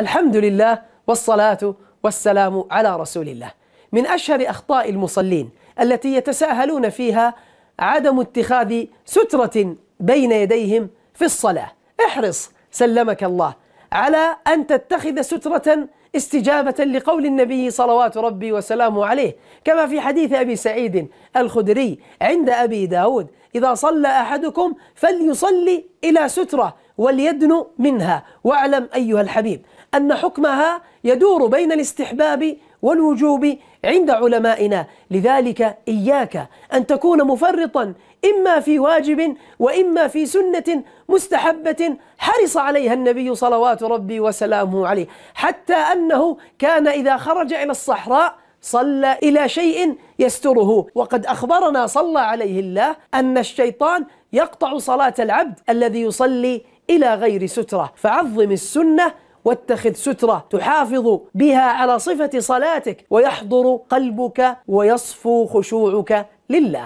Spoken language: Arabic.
الحمد لله والصلاة والسلام على رسول الله من أشهر أخطاء المصلين التي يتساهلون فيها عدم اتخاذ سترة بين يديهم في الصلاة احرص سلمك الله على أن تتخذ سترة استجابة لقول النبي صلوات ربي وسلامه عليه كما في حديث أبي سعيد الخدري عند أبي داود إذا صلى أحدكم فليصلي إلى سترة وليدن منها واعلم أيها الحبيب أن حكمها يدور بين الاستحباب والوجوب عند علمائنا لذلك إياك أن تكون مفرطا إما في واجب وإما في سنة مستحبة حرص عليها النبي صلوات ربي وسلامه عليه حتى أنه كان إذا خرج إلى الصحراء صلى إلى شيء يستره وقد أخبرنا صلى عليه الله أن الشيطان يقطع صلاة العبد الذي يصلي إلى غير سترة فعظم السنة واتخذ سترة تحافظ بها على صفة صلاتك ويحضر قلبك ويصفو خشوعك لله